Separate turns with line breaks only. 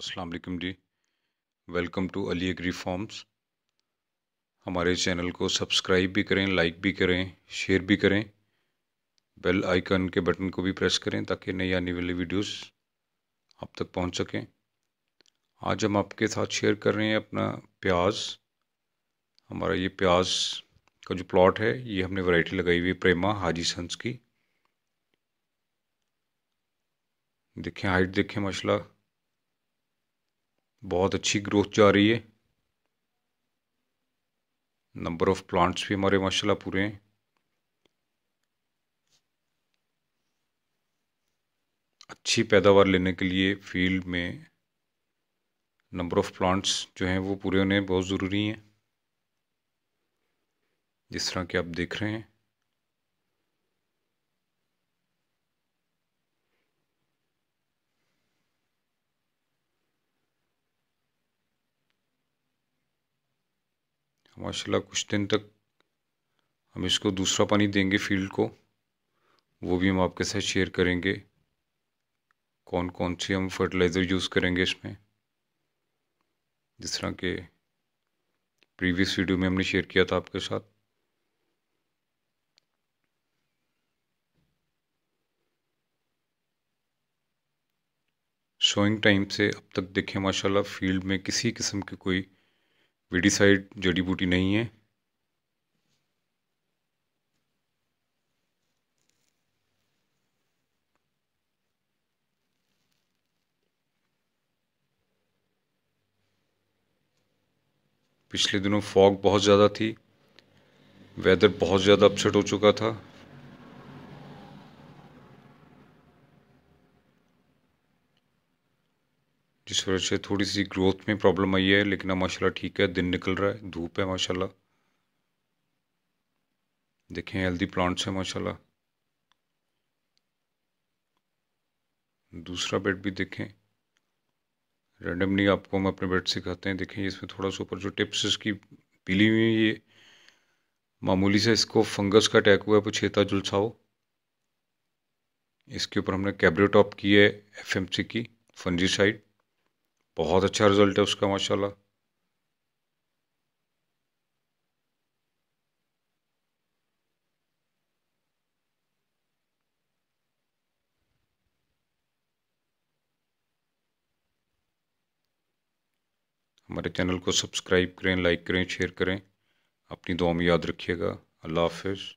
असलकम जी welcome to Ali agri farms हमारे चैनल को सब्सक्राइब भी करें लाइक भी करें शेयर भी करें बेल आइकन के बटन को भी प्रेस करें ताकि नई आने वाली वीडियोस आप तक पहुंच सकें आज हम आपके साथ शेयर कर रहे हैं अपना प्याज हमारा ये प्याज का जो प्लॉट है ये हमने वैरायटी लगाई हुई है प्रेमा हाजी सन्स की देखें हाइट देखें माशाल्लाह बहुत अच्छी ग्रोथ जा रही है नंबर ऑफ प्लांट्स भी हमारे माशाला पूरे हैं अच्छी पैदावार लेने के लिए फील्ड में नंबर ऑफ प्लांट्स जो हैं वो पूरे होने बहुत ज़रूरी हैं जिस तरह के आप देख रहे हैं माशाल्लाह कुछ दिन तक हम इसको दूसरा पानी देंगे फील्ड को वो भी हम आपके साथ शेयर करेंगे कौन कौन से हम फर्टिलाइज़र यूज़ करेंगे इसमें जिस तरह के प्रीवियस वीडियो में हमने शेयर किया था आपके साथ शोइंग टाइम से अब तक देखें माशाल्लाह फील्ड में किसी किस्म की कोई साइड जड़ी बूटी नहीं है पिछले दिनों फॉग बहुत ज़्यादा थी वेदर बहुत ज़्यादा अपसेट हो चुका था जिस वजह से थोड़ी सी ग्रोथ में प्रॉब्लम आई है लेकिन अब माशाल्लाह ठीक है दिन निकल रहा है धूप है माशाल्लाह देखें हेल्दी प्लांट्स हैं माशाल्लाह दूसरा बेड भी देखें रेंडमली आपको हम अपने बेड सिखाते हैं देखें इसमें थोड़ा सा ऊपर जो टिप्स इसकी पीली हुई है ये मामूली से इसको फंगस का अटैक हुआ है पुछेता जुलसाओ इसके ऊपर हमने कैबरेटॉप की है सी की फंजीसाइड बहुत अच्छा रिजल्ट है उसका माशाल्लाह हमारे चैनल को सब्सक्राइब करें लाइक करें शेयर करें अपनी दुआ में याद रखिएगा अल्लाह हाफिज़